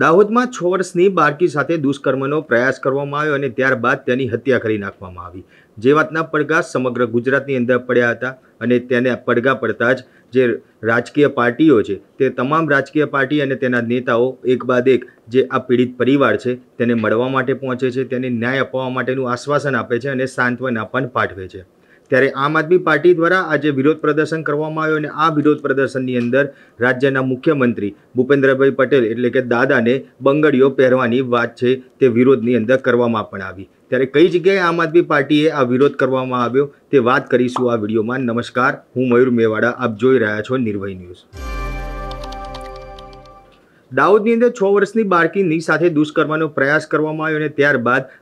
દાહોદમાં છ વર્ષની બાળકી સાથે દુષ્કર્મનો પ્રયાસ કરવામાં આવ્યો અને ત્યારબાદ તેની હત્યા કરી નાખવામાં આવી જે વાતના પડઘા સમગ્ર ગુજરાતની અંદર પડ્યા હતા અને તેને પડઘા પડતા જ જે રાજકીય પાર્ટીઓ છે તે તમામ રાજકીય પાર્ટી અને તેના નેતાઓ એક બાદ એક જે આ પીડિત પરિવાર છે તેને મળવા માટે પહોંચે છે તેને ન્યાય અપાવવા માટેનું આશ્વાસન આપે છે અને સાંત્વના પણ પાઠવે છે ત્યારે આમ આદમી પાર્ટી દ્વારા આજે વિરોધ પ્રદર્શન કરવામાં આવ્યું અને આ વિરોધ પ્રદર્શનની અંદર રાજ્યના મુખ્યમંત્રી ભૂપેન્દ્રભાઈ પટેલ એટલે કે દાદાને બંગડીઓ પહેરવાની વાત છે તે વિરોધની અંદર કરવામાં પણ આવી ત્યારે કઈ જગ્યાએ આમ આદમી પાર્ટીએ આ વિરોધ કરવામાં આવ્યો તે વાત કરીશું આ વિડીયોમાં નમસ્કાર હું મયુર મેવાડા આપ જોઈ રહ્યા છો નિર્ભય ન્યૂઝ દાઉદની અંદર છ વર્ષની બાળકીની સાથે દુષ્કર્મનો પ્રયાસ કરવામાં આવ્યો અને ત્યારબાદ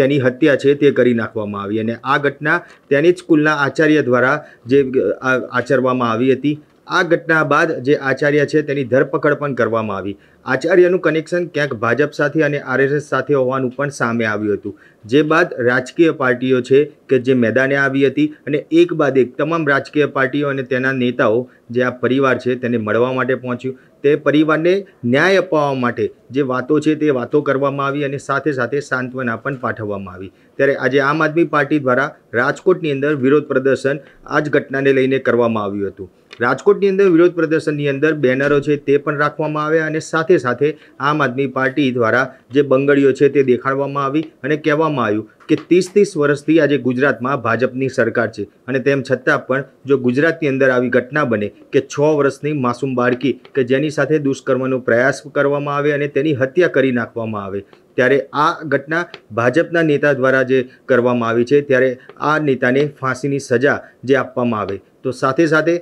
તેની હત્યા છે તે કરી નાખવામાં આવી અને આ ઘટના તેની જ સ્કૂલના આચાર્ય દ્વારા જે આચરવામાં આવી હતી આ ઘટના બાદ જે આચાર્ય છે તેની ધરપકડ પણ કરવામાં આવી આચાર્યનું કનેક્શન ક્યાંક ભાજપ સાથે અને આરએસએસ સાથે હોવાનું પણ સામે આવ્યું હતું જે બાદ રાજકીય પાર્ટીઓ છે કે જે મેદાને આવી હતી અને એક બાદ એક તમામ રાજકીય પાર્ટીઓ અને તેના નેતાઓ જે આ પરિવાર છે તેને મળવા માટે પહોંચ્યું તે પરિવારને ન્યાય અપાવવા માટે જે વાતો છે તે વાતો કરવામાં આવી અને સાથે સાથે સાંત્વના પણ પાઠવવામાં આવી ત્યારે આજે આમ આદમી પાર્ટી દ્વારા રાજકોટની અંદર વિરોધ પ્રદર્શન આ જ ઘટનાને લઈને કરવામાં આવ્યું હતું રાજકોટની અંદર વિરોધ પ્રદર્શનની અંદર બેનરો છે તે પણ રાખવામાં આવ્યા અને સાથે સાથે આમ આદમી પાર્ટી દ્વારા જે બંગડીઓ છે તે દેખાડવામાં આવી અને કહેવામાં આવ્યું કે ત્રીસ ત્રીસ વર્ષથી આજે ગુજરાતમાં ભાજપની સરકાર છે અને તેમ છતાં પણ જો ગુજરાતની અંદર આવી ઘટના બને કે છ વર્ષની માસૂમ બાળકી કે જેની સાથે દુષ્કર્મનો પ્રયાસ કરવામાં આવે અને તેની હત્યા કરી નાખવામાં આવે ત્યારે આ ઘટના ભાજપના નેતા દ્વારા જે કરવામાં આવી છે ત્યારે આ નેતાને ફાંસીની સજા જે આપવામાં આવે તો સાથે સાથે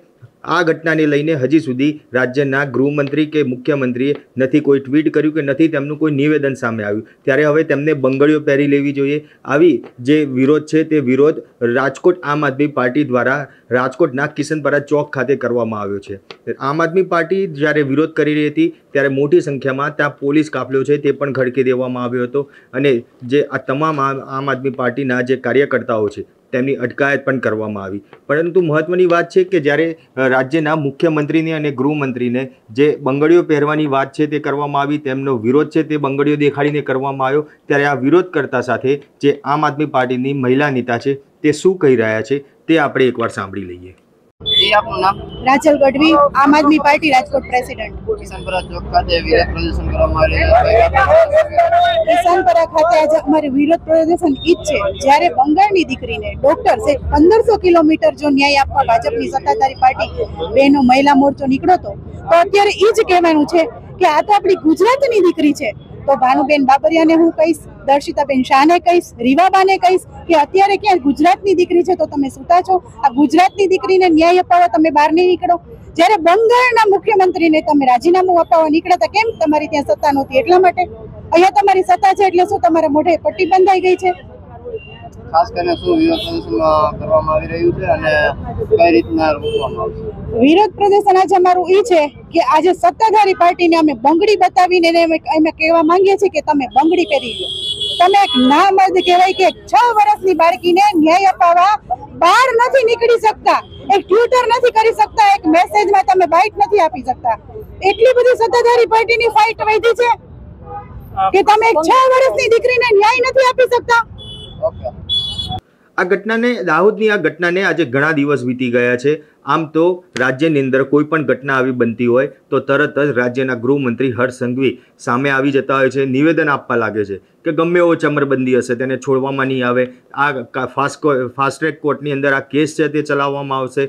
આ ઘટનાને લઈને હજી સુધી રાજ્યના ગૃહમંત્રી કે મુખ્યમંત્રીએ નથી કોઈ ટ્વીટ કર્યું કે નથી તેમનું કોઈ નિવેદન સામે આવ્યું ત્યારે હવે તેમને બંગળીઓ પહેરી લેવી જોઈએ આવી જે વિરોધ છે તે વિરોધ રાજકોટ આમ આદમી પાર્ટી દ્વારા રાજકોટના કિશનપરા ચોક ખાતે કરવામાં આવ્યો છે આમ આદમી પાર્ટી જ્યારે વિરોધ કરી રહી હતી ત્યારે મોટી સંખ્યામાં ત્યાં પોલીસ કાફલો છે તે પણ ખડકી દેવામાં આવ્યો હતો અને જે આ તમામ આમ આદમી પાર્ટીના જે કાર્યકર્તાઓ છે તેમની અટકાયત પણ કરવામાં આવી પરંતુ મહત્ત્વની વાત છે કે જ્યારે રાજ્યના મુખ્યમંત્રીને અને ગૃહમંત્રીને જે બંગડીઓ પહેરવાની વાત છે તે કરવામાં આવી તેમનો વિરોધ છે તે બંગડીઓ દેખાડીને કરવામાં આવ્યો ત્યારે આ વિરોધ કરતા સાથે જે આમ આદમી પાર્ટીની મહિલા નેતા છે તે શું કહી રહ્યા છે તે આપણે એકવાર સાંભળી લઈએ જી આપનું નામ રાજલ ગઢવી આમ આદમી પાર્ટી રાજકોટ પ્રેસિડેન્ટ કિશનપરા ચોક ખાતે વિરોધ પ્રદર્શન કરવામાં આવી કિશનપરા ખાતે આજે અમારું વિરોધ પ્રદર્શન ઈ છે જ્યારે બંગાળની દીકરીને ડોક્ટર સે પંદરસો કિલોમીટર જો ન્યાય આપવા ભાજપની સત્તાધારી પાર્ટી બેનો મહિલા મોરચો નીકળ્યો તો અત્યારે ઈ જ કહેવાનું છે કે આ તો આપણી ગુજરાતની દીકરી છે તો ભાનુબેન બાબરિયાને હું કહીશ દર્શિતાબેન શાહને કહીશ રીવાબાને કહીશ કે અત્યારે ક્યાં ગુજરાતની દીકરી છે તો તમે સુતા છો આ ગુજરાતની દીકરીને ન્યાય અપાવવા તમે બહાર નહીં નીકળો જ્યારે બંગાળના મુખ્યમંત્રીને તમે રાજીનામું અપાવવા નીકળ્યા હતા કેમ તમારી ત્યાં સત્તા નહોતી એટલા માટે અહીંયા તમારી સત્તા છે એટલે શું તમારા મોઢે પટ્ટી બંધાઈ ગઈ છે ખાસ કરીને શું વિરોધ પ્રદર્શન કરવામાં આવી રહ્યું છે અને કઈ રીતના રોકવામાં આવશે વિરોધ પ્રદર્શન આજે અમારું એ છે કે આજે સત્તાધારી પાર્ટીને અમે બંગડી બતાવીને અમે કહેવા માંગીએ છીએ કે તમે બંગડી પહેરી લો તમે એક ના મર્દ કહેવાય કે છ વર્ષની બાળકીને ન્યાય અપાવવા બહાર નથી નીકળી શકતા એક ટ્વિટર નથી કરી શકતા એક મેસેજમાં તમે બાઇટ નથી આપી શકતા એટલી બધી સત્તાધારી પાર્ટીની ફાઇટ વધી છે કે તમે છ વર્ષની દીકરીને ન્યાય નથી આપી શકતા ઓકે આ ઘટનાને દાહોદની આ ઘટનાને આજે ઘણા દિવસ વીતી ગયા છે આમ તો રાજ્યની અંદર કોઈ પણ ઘટના આવી બનતી હોય તો તરત જ રાજ્યના ગૃહમંત્રી હર્ષ સંઘવી સામે આવી જતા હોય છે નિવેદન આપવા લાગે છે કે ગમે એવો ચમરબંધી હશે તેને છોડવામાં નહીં આવે આ ફાસ્ટ ફાસ્ટ ટ્રેક કોર્ટની અંદર આ કેસ છે તે ચલાવવામાં આવશે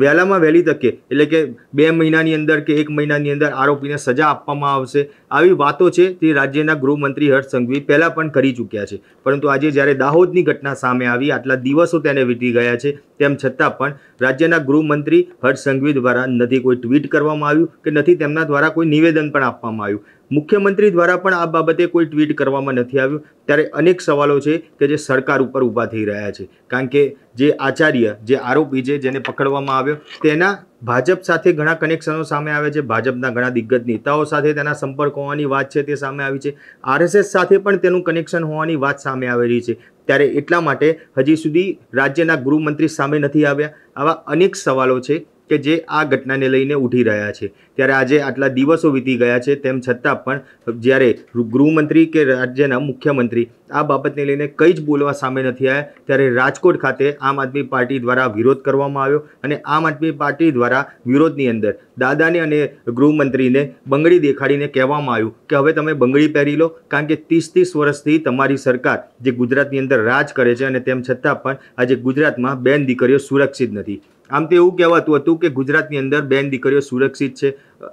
વહેલામાં વહેલી તકે એટલે કે બે મહિનાની અંદર કે એક મહિનાની અંદર આરોપીને સજા આપવામાં આવશે આવી વાતો છે તે રાજ્યના ગૃહમંત્રી હર્ષ સંઘવી પહેલાં પણ કરી ચૂક્યા છે પરંતુ આજે જ્યારે દાહોદની ઘટના સામે આવી આટલા દિવસો તેને વીતી ગયા છે તેમ છતાં પણ રાજ્યના ગૃહમંત્રી હર્ષ સંઘવી દ્વારા નથી કોઈ ટ્વીટ કરવામાં આવ્યું કે નથી તેમના દ્વારા કોઈ નિવેદન પણ આપવામાં આવ્યું મુખ્યમંત્રી દ્વારા પણ આ બાબતે કોઈ ટ્વીટ કરવામાં નથી આવ્યું ત્યારે અનેક સવાલો છે કે જે સરકાર ઉપર ઊભા થઈ રહ્યા છે કારણ કે જે આચાર્ય જે આરોપી છે જેને પકડવામાં આવ્યો તેના ભાજપ સાથે ઘણા કનેક્શનો સામે આવે છે ભાજપના ઘણા દિગ્ગજ નેતાઓ સાથે તેના સંપર્ક હોવાની વાત છે તે સામે આવી છે આરએસએસ સાથે પણ તેનું કનેક્શન હોવાની વાત સામે આવેલી છે ત્યારે એટલા માટે હજી સુધી રાજ્યના ગૃહમંત્રી સામે નથી આવ્યા આવા અનેક સવાલો છે કે જે આ ઘટનાને લઈને ઉઠી રહ્યા છે ત્યારે આજે આટલા દિવસો વીતી ગયા છે તેમ છતાં પણ જ્યારે ગૃહમંત્રી કે રાજ્યના મુખ્યમંત્રી આ બાબતને લઈને કંઈ જ બોલવા સામે નથી આવ્યા ત્યારે રાજકોટ ખાતે આમ આદમી પાર્ટી દ્વારા વિરોધ કરવામાં આવ્યો અને આમ આદમી પાર્ટી દ્વારા વિરોધની અંદર દાદાને અને ગૃહમંત્રીને બંગડી દેખાડીને કહેવામાં આવ્યું કે હવે તમે બંગડી પહેરી લો કારણ કે ત્રીસ ત્રીસ વર્ષથી તમારી સરકાર જે ગુજરાતની અંદર રાજ કરે છે અને તેમ છતાં પણ આજે ગુજરાતમાં બેન દીકરીઓ સુરક્ષિત નથી આમ તો એવું કહેવાતું હતું કે ગુજરાતની અંદર બેન દીકરીઓ સુરક્ષિત છે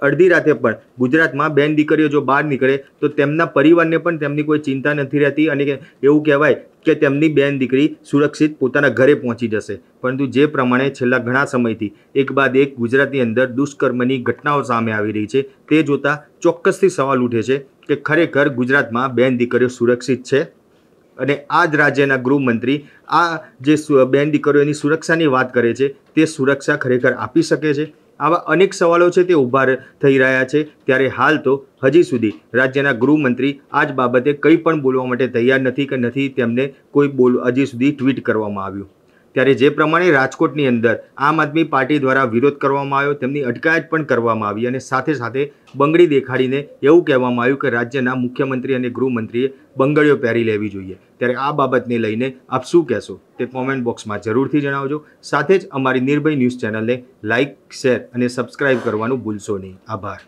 અડધી રાતે પણ ગુજરાતમાં બેન દીકરીઓ જો બહાર નીકળે તો તેમના પરિવારને પણ તેમની કોઈ ચિંતા નથી રહેતી અને એવું કહેવાય કે તેમની બેન દીકરી સુરક્ષિત પોતાના ઘરે પહોંચી જશે પરંતુ જે પ્રમાણે છેલ્લા ઘણા સમયથી એક બાદ એક ગુજરાતની અંદર દુષ્કર્મની ઘટનાઓ સામે આવી રહી છે તે જોતાં ચોક્કસથી સવાલ ઉઠે છે કે ખરેખર ગુજરાતમાં બેન દીકરીઓ સુરક્ષિત છે અને આ જ રાજ્યના ગૃહમંત્રી આ જે બેન દીકરીઓની સુરક્ષાની વાત કરે છે તે સુરક્ષા ખરેખર આપી શકે છે આવા અનેક સવાલો છે તે ઊભા થઈ રહ્યા છે ત્યારે હાલ તો હજી સુધી રાજ્યના ગૃહમંત્રી આ જ બાબતે કંઈ પણ બોલવા માટે તૈયાર નથી કે નથી તેમને કોઈ બોલ હજી સુધી ટ્વીટ કરવામાં આવ્યું ત્યારે જે પ્રમાણે રાજકોટની અંદર આમ આદમી પાર્ટી દ્વારા વિરોધ કરવામાં આવ્યો તેમની અટકાયત પણ કરવામાં આવી અને સાથે સાથે બંગડી દેખાડીને એવું કહેવામાં આવ્યું કે રાજ્યના મુખ્યમંત્રી અને ગૃહમંત્રીએ બંગડીઓ પહેરી લેવી જોઈએ ત્યારે આ બાબતને લઈને આપ શું કહેશો તે કોમેન્ટ બોક્સમાં જરૂરથી જણાવજો સાથે જ અમારી નિર્ભય ન્યૂઝ ચેનલને લાઇક શેર અને સબસ્ક્રાઇબ કરવાનું ભૂલશો નહીં આભાર